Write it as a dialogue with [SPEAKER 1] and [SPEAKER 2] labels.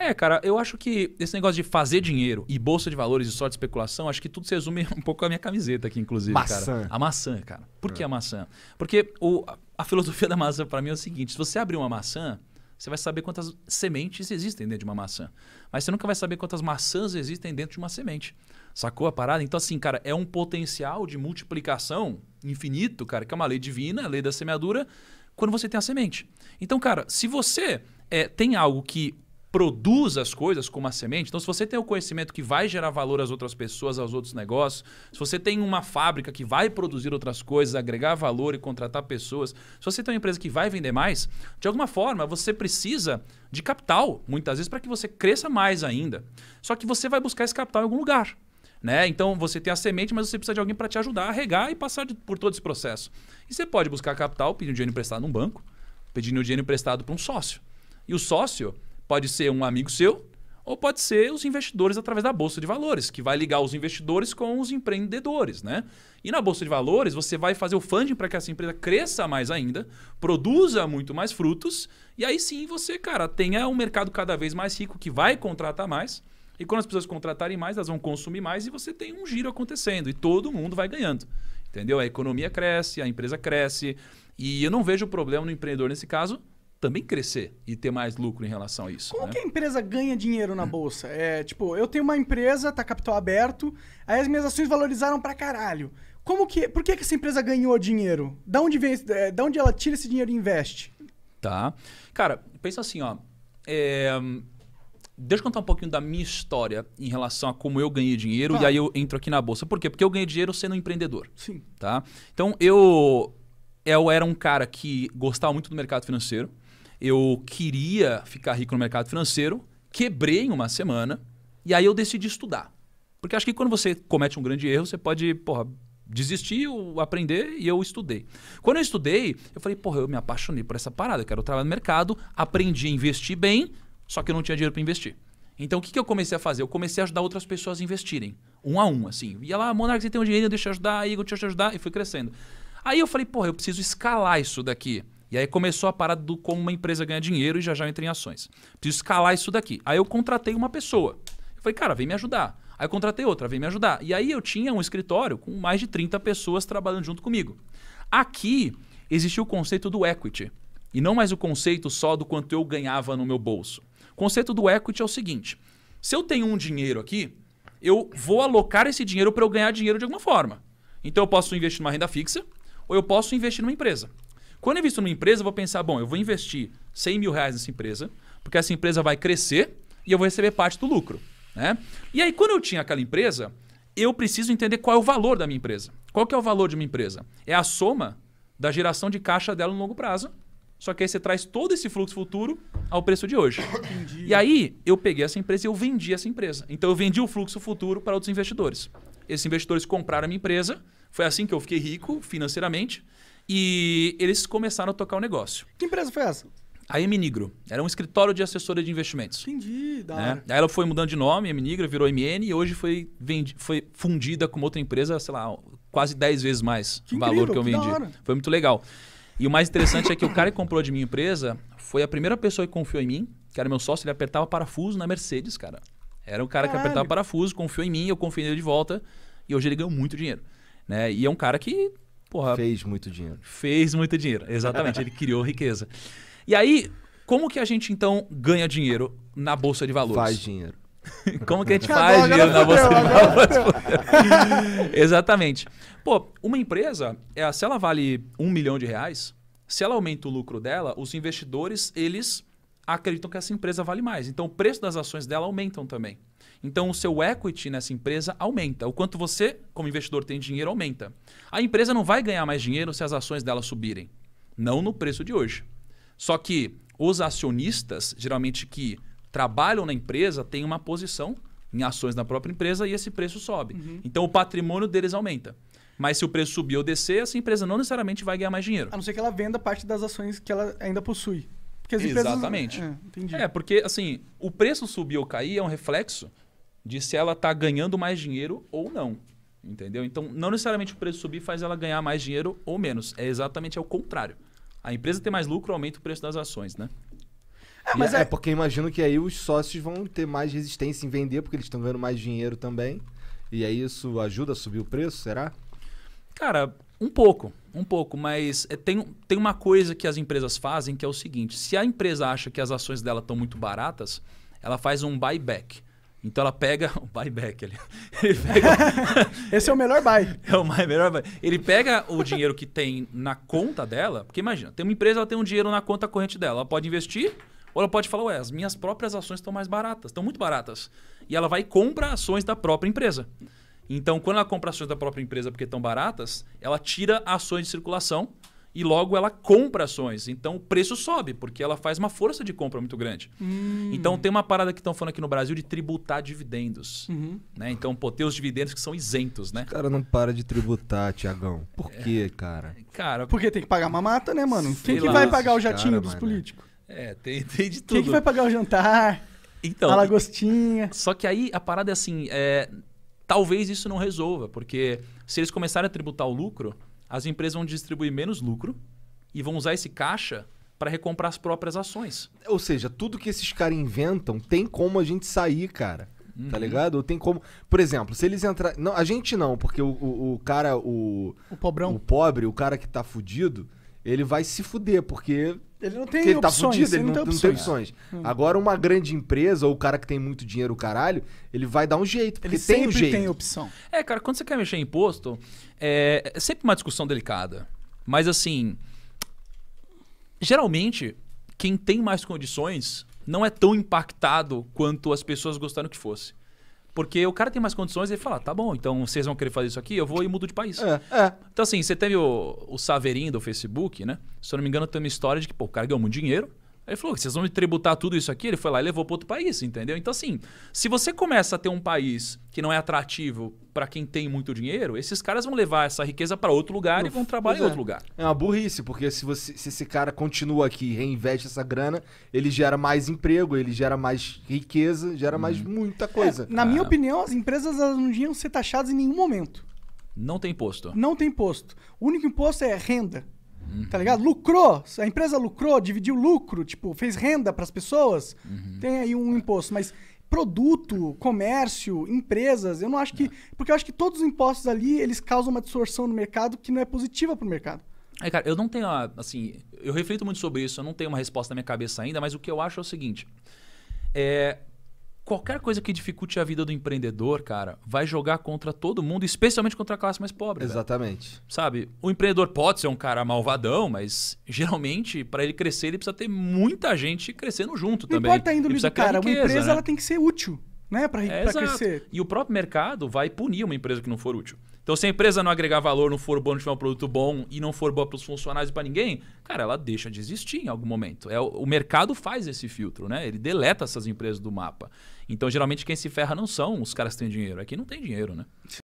[SPEAKER 1] É, cara, eu acho que esse negócio de fazer dinheiro e bolsa de valores e só de especulação, acho que tudo se resume um pouco a minha camiseta aqui, inclusive, maçã. cara. A maçã, cara. Por é. que a maçã? Porque o, a filosofia da maçã para mim é o seguinte: se você abrir uma maçã, você vai saber quantas sementes existem dentro de uma maçã. Mas você nunca vai saber quantas maçãs existem dentro de uma semente. Sacou a parada? Então, assim, cara, é um potencial de multiplicação infinito, cara, que é uma lei divina, a lei da semeadura, quando você tem a semente. Então, cara, se você é, tem algo que produz as coisas como a semente. Então, se você tem o conhecimento que vai gerar valor às outras pessoas, aos outros negócios, se você tem uma fábrica que vai produzir outras coisas, agregar valor e contratar pessoas, se você tem uma empresa que vai vender mais, de alguma forma você precisa de capital, muitas vezes, para que você cresça mais ainda. Só que você vai buscar esse capital em algum lugar. Né? Então você tem a semente, mas você precisa de alguém para te ajudar a regar e passar de, por todo esse processo. E você pode buscar capital pedindo dinheiro emprestado num banco, pedindo dinheiro emprestado para um sócio. E o sócio, Pode ser um amigo seu ou pode ser os investidores através da bolsa de valores, que vai ligar os investidores com os empreendedores, né? E na bolsa de valores você vai fazer o funding para que essa empresa cresça mais ainda, produza muito mais frutos e aí sim você, cara, tenha um mercado cada vez mais rico que vai contratar mais. E quando as pessoas contratarem mais, elas vão consumir mais e você tem um giro acontecendo e todo mundo vai ganhando. Entendeu? A economia cresce, a empresa cresce. E eu não vejo problema no empreendedor nesse caso também crescer e ter mais lucro em relação a isso. Como né? que a
[SPEAKER 2] empresa ganha dinheiro na bolsa? É, tipo, eu tenho uma empresa, tá capital aberto, aí as minhas ações valorizaram para caralho. Como que, por que, que essa empresa ganhou dinheiro? Da onde vem, é, da onde ela tira esse dinheiro e investe?
[SPEAKER 1] Tá. Cara, pensa assim, ó. É, Deixa eu contar um pouquinho da minha história em relação a como eu ganhei dinheiro tá. e aí eu entro aqui na bolsa. Por quê? Porque eu ganhei dinheiro sendo um empreendedor. Sim. Tá? Então eu eu era um cara que gostava muito do mercado financeiro. Eu queria ficar rico no mercado financeiro, quebrei em uma semana e aí eu decidi estudar. Porque acho que quando você comete um grande erro, você pode, porra, desistir ou aprender e eu estudei. Quando eu estudei, eu falei, porra, eu me apaixonei por essa parada, eu quero trabalhar no mercado, aprendi a investir bem, só que eu não tinha dinheiro para investir. Então o que, que eu comecei a fazer? Eu comecei a ajudar outras pessoas a investirem, um a um, assim. Ia lá, Monarca, você tem um dinheiro, deixa eu ajudar, Igor, deixa eu te ajudar, e fui crescendo. Aí eu falei, porra, eu preciso escalar isso daqui. E aí começou a parada do como uma empresa ganha dinheiro e já já entra em ações. Preciso escalar isso daqui. Aí eu contratei uma pessoa. Eu falei, cara, vem me ajudar. Aí eu contratei outra, vem me ajudar. E aí eu tinha um escritório com mais de 30 pessoas trabalhando junto comigo. Aqui existiu o conceito do equity. E não mais o conceito só do quanto eu ganhava no meu bolso. O conceito do equity é o seguinte: se eu tenho um dinheiro aqui, eu vou alocar esse dinheiro para eu ganhar dinheiro de alguma forma. Então eu posso investir numa renda fixa ou eu posso investir numa empresa. Quando eu invisto numa empresa, eu vou pensar, bom, eu vou investir 100 mil reais nessa empresa, porque essa empresa vai crescer e eu vou receber parte do lucro. Né? E aí, quando eu tinha aquela empresa, eu preciso entender qual é o valor da minha empresa. Qual que é o valor de uma empresa? É a soma da geração de caixa dela no longo prazo. Só que aí você traz todo esse fluxo futuro ao preço de hoje. Entendi. E aí eu peguei essa empresa e eu vendi essa empresa. Então eu vendi o fluxo futuro para outros investidores. Esses investidores compraram a minha empresa. Foi assim que eu fiquei rico financeiramente. E eles começaram a tocar o negócio. Que empresa foi essa? A Eminigro. Era um escritório de assessoria de investimentos. Entendi, da né? Aí ela foi mudando de nome, Eminigro, virou MN e hoje foi, vendi, foi fundida com outra empresa, sei lá, quase 10 vezes mais o valor que eu vendi. Que foi muito legal. E o mais interessante é que o cara que comprou de minha empresa foi a primeira pessoa que confiou em mim, que era meu sócio, ele apertava parafuso na Mercedes, cara. Era o cara Caralho. que apertava parafuso, confiou em mim, eu confiei nele de volta e hoje ele ganhou muito dinheiro. Né? E é um cara que porra, fez muito dinheiro. Fez muito dinheiro, exatamente. ele criou riqueza. E aí, como que a gente então ganha dinheiro na bolsa de valores? Faz dinheiro. Como que a gente faz dinheiro na bolsa de valores? Exatamente. Pô, uma empresa, é, se ela vale um milhão de reais, se ela aumenta o lucro dela, os investidores, eles acreditam que essa empresa vale mais. Então, o preço das ações dela aumentam também. Então, o seu equity nessa empresa aumenta. O quanto você, como investidor, tem dinheiro aumenta. A empresa não vai ganhar mais dinheiro se as ações dela subirem. Não no preço de hoje. Só que os acionistas, geralmente que trabalham na empresa, têm uma posição em ações da própria empresa e esse preço sobe. Uhum. Então, o patrimônio deles aumenta. Mas se o preço subir ou descer, essa empresa não necessariamente vai ganhar mais dinheiro. A não ser que ela venda parte das ações que ela ainda possui. Porque as Exatamente. É, entendi. É, porque assim, o preço subir ou cair é um reflexo de se ela está ganhando mais dinheiro ou não. Entendeu? Então, não necessariamente o preço subir faz ela ganhar mais dinheiro ou menos. É exatamente o contrário. A empresa tem mais lucro, aumenta o preço das ações, né?
[SPEAKER 2] É, mas é... é, é porque imagino que aí os sócios vão ter mais resistência em vender, porque eles estão ganhando mais dinheiro também. E aí isso ajuda a subir o preço,
[SPEAKER 1] será? Cara, um pouco. Um pouco, mas é, tem, tem uma coisa que as empresas fazem que é o seguinte: se a empresa acha que as ações dela estão muito baratas, ela faz um buyback. Então ela pega o buyback ali. Pega... Esse é o melhor buy. É o melhor buy. Ele pega o dinheiro que tem na conta dela, porque imagina, tem uma empresa, ela tem um dinheiro na conta corrente dela, ela pode investir ou ela pode falar, ué, as minhas próprias ações estão mais baratas, estão muito baratas. E ela vai e compra ações da própria empresa. Então, quando ela compra ações da própria empresa porque estão baratas, ela tira ações de circulação e logo ela compra ações. Então o preço sobe, porque ela faz uma força de compra muito grande. Hum. Então tem uma parada que estão falando aqui no Brasil de tributar dividendos. Uhum. Né? Então, pô, tem os dividendos que são isentos, né? O cara não para
[SPEAKER 2] de tributar, Tiagão. Por é. quê, cara? Cara. Porque tem que pagar uma mata, né, mano? Quem que lá, vai pagar o jatinho cara, dos políticos?
[SPEAKER 1] É, tem, tem de tudo. Quem que vai
[SPEAKER 2] pagar o jantar?
[SPEAKER 1] Então, a lagostinha. Só que aí a parada é assim: é, Talvez isso não resolva, porque se eles começarem a tributar o lucro, as empresas vão distribuir menos lucro e vão usar esse caixa para recomprar as próprias ações. Ou seja, tudo que esses caras
[SPEAKER 2] inventam
[SPEAKER 1] tem como a gente
[SPEAKER 2] sair, cara. Tá uhum. Tá ligado? Ou tem como. Por exemplo, se eles entrarem. Não, a gente não, porque o, o, o, cara, o. O pobrão. O pobre, o cara que tá fudido, ele vai se fuder, porque
[SPEAKER 1] ele não tem ele tá opções. fudido, ele não, não, tem opções. tem opções. Hum.
[SPEAKER 2] Agora, uma grande empresa, ou o cara que tem muito dinheiro, o caralho, ele vai dar um jeito. Porque ele tem um jeito. tem
[SPEAKER 1] opção. É, cara, quando você quer mexer em imposto, é, é sempre uma discussão delicada. Mas, assim, geralmente, quem tem mais condições não é tão impactado quanto as pessoas gostaram que fosse. Porque o cara tem mais condições e ele fala, tá bom, então vocês vão querer fazer isso aqui, eu vou e mudo de país. É, é. Então assim, você teve o, o Saverin do Facebook, né? Se eu não me engano, tem uma história de que pô, o cara ganhou muito dinheiro, ele falou: vocês vão me tributar tudo isso aqui? Ele foi lá e levou para outro país, entendeu? Então, assim, se você começa a ter um país que não é atrativo para quem tem muito dinheiro, esses caras vão levar essa riqueza para outro lugar Uf, e vão trabalhar em é. outro lugar.
[SPEAKER 2] É uma burrice, porque se, você, se esse cara continua aqui e reinveste essa grana, ele gera mais emprego, ele gera mais riqueza, gera hum. mais uhum. muita coisa. É, na ah. minha é. opinião, as empresas não deviam ser taxadas em nenhum momento.
[SPEAKER 1] Não tem imposto.
[SPEAKER 2] Não tem imposto. O único imposto é renda. Uhum. Tá ligado? Lucrou, a empresa lucrou, dividiu lucro, tipo, fez renda para as pessoas, uhum. tem aí um imposto, mas produto, comércio, empresas, eu não acho que, é. porque eu acho que todos os impostos ali, eles causam uma distorção no mercado que não é positiva para o mercado.
[SPEAKER 1] É, cara, eu não tenho, assim, eu reflito muito sobre isso, eu não tenho uma resposta na minha cabeça ainda, mas o que eu acho é o seguinte, é, qualquer coisa que dificulte a vida do empreendedor, cara, vai jogar contra todo mundo, especialmente contra a classe mais pobre. Exatamente. Velho. Sabe? O empreendedor pode ser um cara malvadão, mas geralmente, para ele crescer, ele precisa ter muita gente crescendo junto Não também. Não importa a índole do cara, riqueza, uma empresa né? ela tem que ser útil
[SPEAKER 2] né? Para é, crescer.
[SPEAKER 1] E o próprio mercado vai punir uma empresa que não for útil. Então, se a empresa não agregar valor, não for bom, não tiver um produto bom e não for boa para os funcionários e para ninguém, cara, ela deixa de existir em algum momento. É, o mercado faz esse filtro, né? Ele deleta essas empresas do mapa. Então, geralmente, quem se ferra não são os caras que têm dinheiro. Aqui é não tem dinheiro, né?